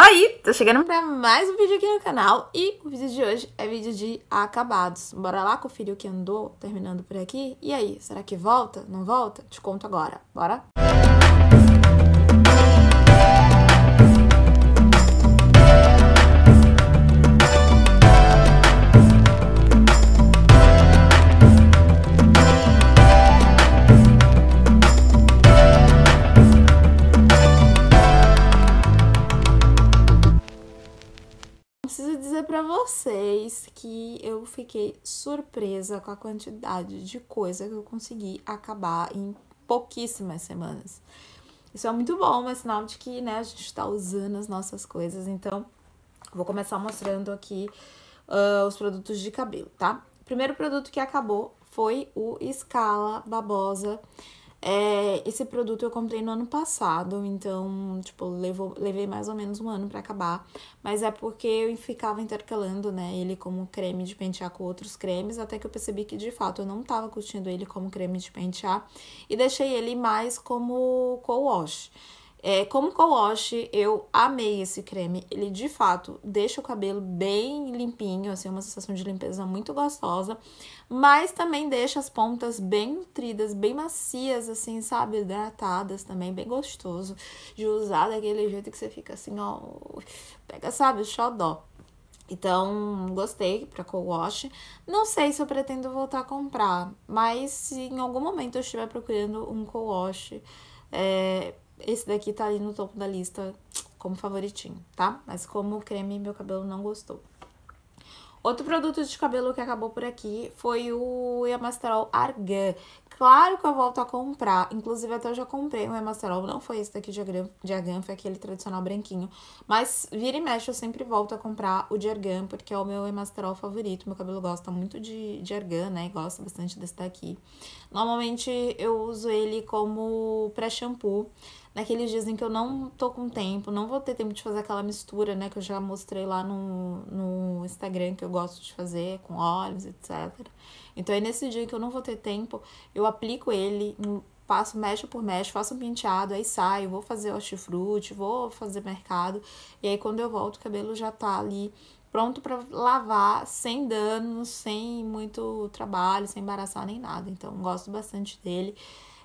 Tá aí, tô chegando pra mais um vídeo aqui no canal e o vídeo de hoje é vídeo de acabados. Bora lá conferir o que andou terminando por aqui? E aí, será que volta? Não volta? Te conto agora. Bora? Música que eu fiquei surpresa com a quantidade de coisa que eu consegui acabar em pouquíssimas semanas. Isso é muito bom, é sinal de que né, a gente está usando as nossas coisas. Então, vou começar mostrando aqui uh, os produtos de cabelo, tá? O primeiro produto que acabou foi o Scala Babosa é, esse produto eu comprei no ano passado, então, tipo, levou, levei mais ou menos um ano para acabar. Mas é porque eu ficava intercalando, né, ele como creme de pentear com outros cremes, até que eu percebi que, de fato, eu não tava curtindo ele como creme de pentear. E deixei ele mais como co-wash. É, como co-wash, eu amei esse creme. Ele, de fato, deixa o cabelo bem limpinho, assim, é uma sensação de limpeza muito gostosa. Mas também deixa as pontas bem nutridas, bem macias, assim, sabe? Hidratadas também, bem gostoso de usar daquele jeito que você fica assim, ó... Pega, sabe? O xodó. Então, gostei para co-wash. Não sei se eu pretendo voltar a comprar, mas se em algum momento eu estiver procurando um co-wash... É, esse daqui tá ali no topo da lista como favoritinho, tá? Mas como creme, meu cabelo não gostou. Outro produto de cabelo que acabou por aqui foi o Yamasterol Argan. Claro que eu volto a comprar, inclusive até eu já comprei um Yamasterol, não foi esse daqui de Argan, de Argan foi aquele tradicional branquinho. Mas vira e mexe eu sempre volto a comprar o de Argan, porque é o meu Yamasterol favorito, meu cabelo gosta muito de, de Argan, né, gosta bastante desse daqui. Normalmente eu uso ele como pré-shampoo, naqueles dias em que eu não tô com tempo, não vou ter tempo de fazer aquela mistura, né, que eu já mostrei lá no, no Instagram que eu gosto de fazer, com óleos, etc. Então aí nesse dia que eu não vou ter tempo, eu aplico ele, hum, passo mecha por mecha, faço um penteado, aí saio, vou fazer o hortifruti, vou fazer mercado, e aí quando eu volto o cabelo já tá ali pronto para lavar sem danos, sem muito trabalho, sem embaraçar nem nada. Então gosto bastante dele.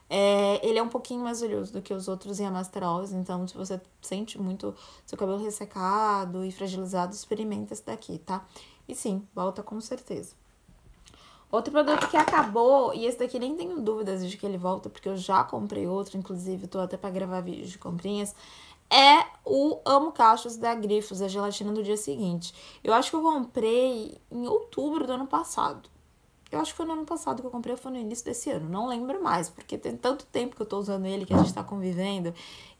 É, ele é um pouquinho mais oleoso do que os outros Yamasterols, então se você sente muito seu cabelo ressecado e fragilizado, experimenta esse daqui, tá? E sim, volta com certeza. Outro produto que acabou, e esse daqui nem tenho dúvidas de que ele volta, porque eu já comprei outro, inclusive tô até pra gravar vídeo de comprinhas, é o Amo Cachos da Grifos, a gelatina do dia seguinte. Eu acho que eu comprei em outubro do ano passado. Eu acho que foi no ano passado que eu comprei, ou foi no início desse ano. Não lembro mais, porque tem tanto tempo que eu tô usando ele, que a gente tá convivendo,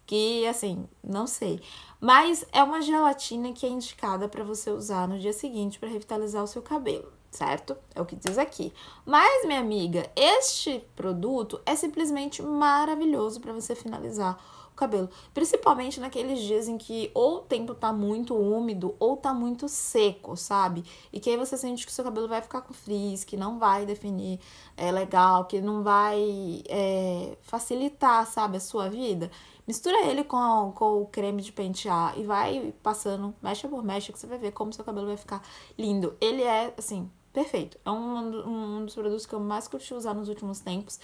que assim, não sei. Mas é uma gelatina que é indicada para você usar no dia seguinte para revitalizar o seu cabelo, certo? É o que diz aqui. Mas, minha amiga, este produto é simplesmente maravilhoso para você finalizar o cabelo. Principalmente naqueles dias em que ou o tempo tá muito úmido ou tá muito seco, sabe? E que aí você sente que o seu cabelo vai ficar com frizz, que não vai definir é, legal, que não vai é, facilitar, sabe, a sua vida. Mistura ele com, com o creme de pentear e vai passando mecha por mecha que você vai ver como seu cabelo vai ficar lindo. Ele é, assim, perfeito. É um, um dos produtos que eu mais curti usar nos últimos tempos.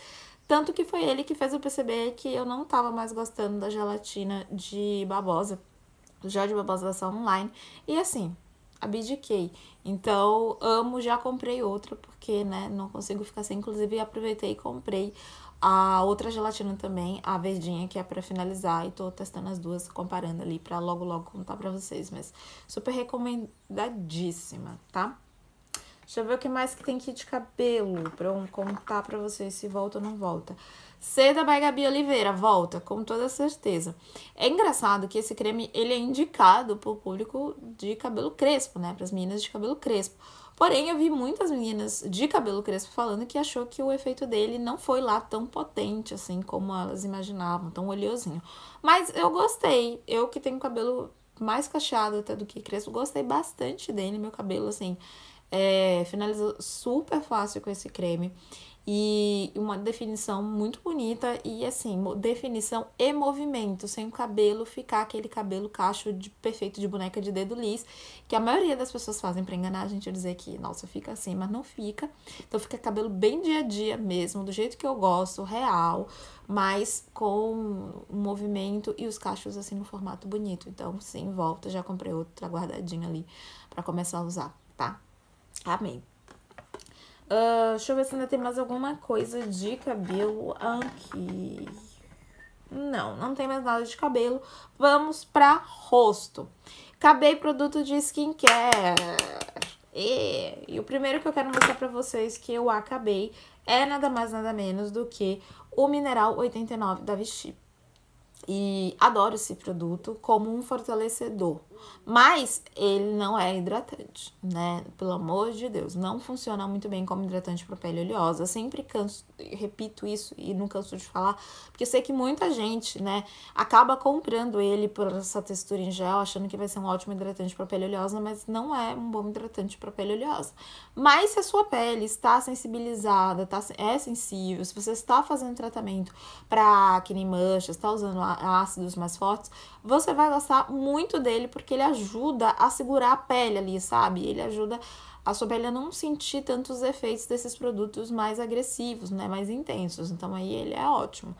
Tanto que foi ele que fez eu perceber que eu não tava mais gostando da gelatina de babosa, do gel de babosa da Online. E assim, abdiquei. Então, amo, já comprei outra, porque, né, não consigo ficar sem. Inclusive, aproveitei e comprei a outra gelatina também, a verdinha, que é para finalizar. E tô testando as duas, comparando ali, para logo, logo contar para vocês. Mas super recomendadíssima, tá? Deixa eu ver o que mais que tem aqui de cabelo pra eu contar pra vocês se volta ou não volta. Seda by Gabi Oliveira, volta, com toda certeza. É engraçado que esse creme, ele é indicado pro público de cabelo crespo, né? Pras meninas de cabelo crespo. Porém, eu vi muitas meninas de cabelo crespo falando que achou que o efeito dele não foi lá tão potente assim como elas imaginavam, tão oleosinho. Mas eu gostei. Eu que tenho cabelo mais cacheado até do que crespo, gostei bastante dele. Meu cabelo, assim, é, finaliza super fácil com esse creme. E uma definição muito bonita e assim, definição e movimento, sem o cabelo ficar aquele cabelo cacho de, perfeito de boneca de dedo lis, que a maioria das pessoas fazem para enganar a gente e dizer que, nossa, fica assim, mas não fica. Então fica cabelo bem dia a dia mesmo, do jeito que eu gosto, real, mas com o movimento e os cachos assim no formato bonito. Então, sim, volta, já comprei outro, tá guardadinho ali para começar a usar, tá? Amei. Uh, ah, deixa eu ver se ainda tem mais alguma coisa de cabelo aqui. Não, não tem mais nada de cabelo. Vamos pra rosto. Acabei produto de skincare. E, e o primeiro que eu quero mostrar pra vocês que eu acabei é nada mais nada menos do que o Mineral 89 da Vichy. E adoro esse produto como um fortalecedor. Mas ele não é hidratante, né? Pelo amor de Deus, não funciona muito bem como hidratante para pele oleosa. Eu sempre canso, repito isso e não canso de falar, porque eu sei que muita gente, né, acaba comprando ele por essa textura em gel, achando que vai ser um ótimo hidratante para pele oleosa, mas não é um bom hidratante para pele oleosa. Mas se a sua pele está sensibilizada, tá, é sensível, se você está fazendo tratamento para acne manchas, está usando ácidos mais fortes, você vai gostar muito dele porque porque ele ajuda a segurar a pele ali, sabe? Ele ajuda a sua pele a não sentir tantos efeitos desses produtos mais agressivos, né? Mais intensos. Então aí ele é ótimo.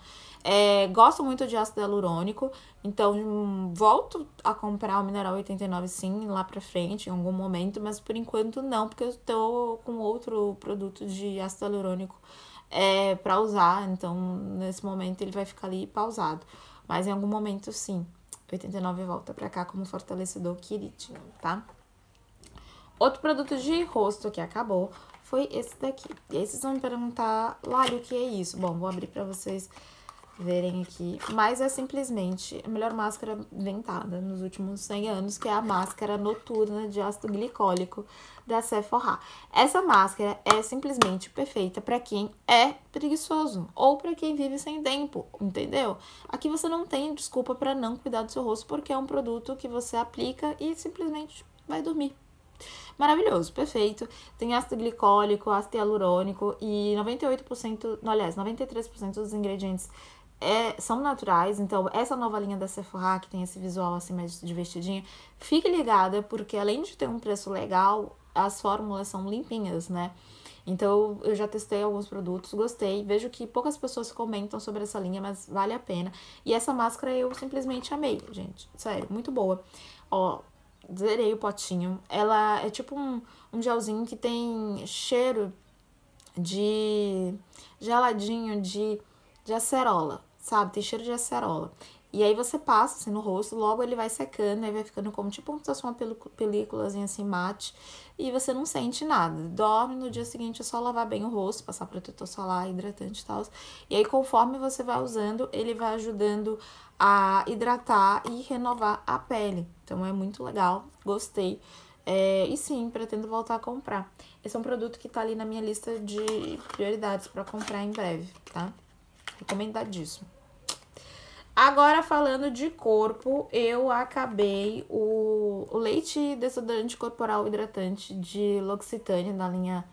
É, gosto muito de ácido hialurônico, então volto a comprar o mineral 89 sim lá pra frente, em algum momento, mas por enquanto não, porque eu tô com outro produto de ácido hialurônico é, para usar, então nesse momento ele vai ficar ali pausado, mas em algum momento sim. 89 volta pra cá como fortalecedor queridinho, tá? Outro produto de rosto que acabou foi esse daqui. E aí vocês vão me perguntar, Lali, o que é isso? Bom, vou abrir pra vocês verem aqui, mas é simplesmente a melhor máscara inventada nos últimos 100 anos, que é a máscara noturna de ácido glicólico da Sephora. Essa máscara é simplesmente perfeita para quem é preguiçoso ou para quem vive sem tempo, entendeu? Aqui você não tem desculpa para não cuidar do seu rosto, porque é um produto que você aplica e simplesmente vai dormir. Maravilhoso, perfeito. Tem ácido glicólico, ácido hialurônico e 98%, aliás, 93% dos ingredientes é, são naturais, então essa nova linha da Sephora, que tem esse visual assim mais de fique ligada, porque além de ter um preço legal, as fórmulas são limpinhas, né? Então eu já testei alguns produtos, gostei, vejo que poucas pessoas comentam sobre essa linha, mas vale a pena. E essa máscara eu simplesmente amei, gente, sério, muito boa. Ó, zerei o potinho, ela é tipo um, um gelzinho que tem cheiro de geladinho, de, de acerola, sabe? Tem cheiro de acerola. E aí você passa assim no rosto, logo ele vai secando, aí vai ficando como tipo se fosse uma películazinha assim mate, e você não sente nada. Dorme no dia seguinte é só lavar bem o rosto, passar protetor solar, hidratante e tal. E aí conforme você vai usando, ele vai ajudando a hidratar e renovar a pele. Então é muito legal, gostei. É, e sim, pretendo voltar a comprar. Esse é um produto que tá ali na minha lista de prioridades para comprar em breve, tá? Recomendadíssimo. Agora, falando de corpo, eu acabei o, o leite desodorante corporal hidratante de L'Occitane, da linha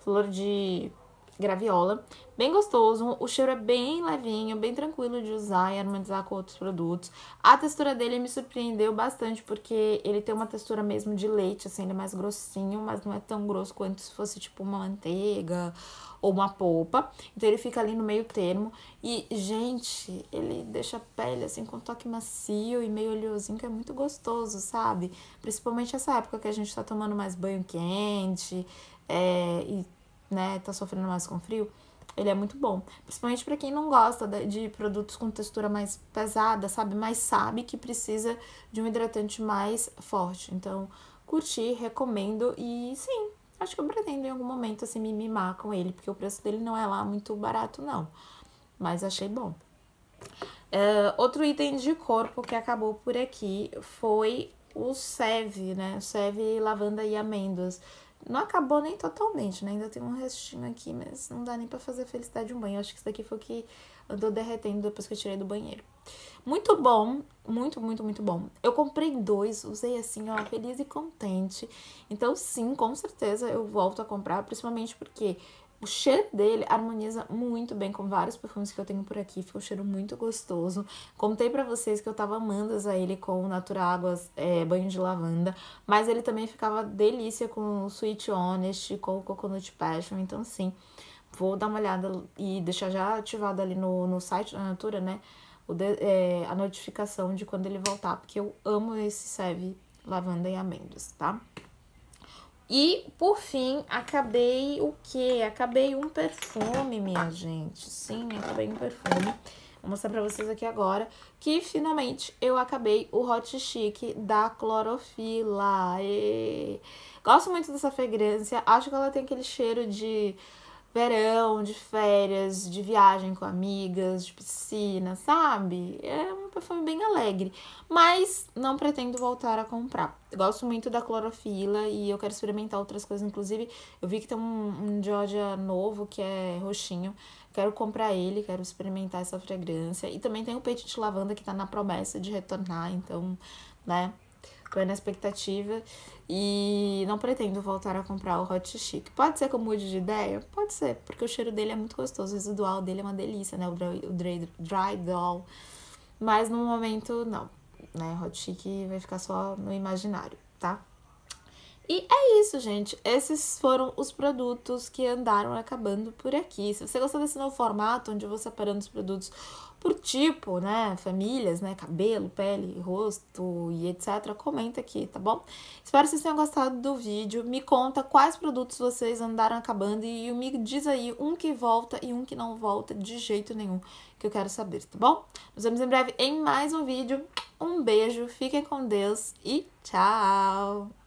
Flor de graviola. Bem gostoso, o cheiro é bem levinho, bem tranquilo de usar e harmonizar com outros produtos. A textura dele me surpreendeu bastante, porque ele tem uma textura mesmo de leite, assim, ele é mais grossinho, mas não é tão grosso quanto se fosse tipo uma manteiga ou uma polpa. Então ele fica ali no meio termo. E, gente, ele deixa a pele assim com um toque macio e meio oleosinho, que é muito gostoso, sabe? Principalmente essa época que a gente tá tomando mais banho quente é, e né, tá sofrendo mais com frio, ele é muito bom. Principalmente para quem não gosta de, produtos com textura mais pesada, sabe? Mas sabe que precisa de um hidratante mais forte. Então, curti, recomendo e sim, acho que eu pretendo em algum momento assim me mimar com ele, porque o preço dele não é lá muito barato, não. Mas achei bom. Uh, outro item de corpo que acabou por aqui foi o Seve, né? O Seve lavanda e amêndoas. Não acabou nem totalmente, né? Ainda tem um restinho aqui, mas não dá nem para fazer a felicidade de um banho. acho que isso daqui foi o que andou derretendo depois que eu tirei do banheiro. Muito bom, muito, muito, muito bom. Eu comprei dois, usei assim, ó, feliz e contente. Então, sim, com certeza eu volto a comprar, principalmente porque o cheiro dele harmoniza muito bem com vários perfumes que eu tenho por aqui, fica um cheiro muito gostoso. Contei para vocês que eu tava amando a ele com o Natura Águas é, banho de lavanda, mas ele também ficava delícia com o Sweet Honest, com o Coconut Passion, então sim, vou dar uma olhada e deixar já ativado ali no, no site da Natura, né, o de, é, a notificação de quando ele voltar, porque eu amo esse serve lavanda e amêndoas, tá? E, por fim, acabei o quê? Acabei um perfume, minha gente. Sim, acabei um perfume. Vou mostrar pra vocês aqui agora que, finalmente, eu acabei o Hot Chic da Clorofila. E... Gosto muito dessa fragrância. Acho que ela tem aquele cheiro de verão, de férias, de viagem com amigas, de piscina, sabe? É um perfume bem alegre, mas não pretendo voltar a comprar. Eu gosto muito da clorofila e eu quero experimentar outras coisas, inclusive eu vi que tem um, um Georgia novo que é roxinho, quero comprar ele, quero experimentar essa fragrância e também tem o peito de lavanda que tá na promessa de retornar, então, né? ficou na expectativa e não pretendo voltar a comprar o Hot Chic. Pode ser que eu mude de ideia? Pode ser, porque o cheiro dele é muito gostoso, o residual dele é uma delícia, né? O Dry, o dry, dry Doll. Mas no momento, não, né? Hot Chic vai ficar só no imaginário, tá? E é isso, gente. Esses foram os produtos que andaram acabando por aqui. Se você gostou desse novo formato, onde eu vou separando os produtos por tipo, né, famílias, né, cabelo, pele, rosto e etc, comenta aqui, tá bom? Espero que vocês tenham gostado do vídeo. Me conta quais produtos vocês andaram acabando e me diz aí um que volta e um que não volta de jeito nenhum, que eu quero saber, tá bom? Nos vemos em breve em mais um vídeo. Um beijo, fiquem com Deus e tchau!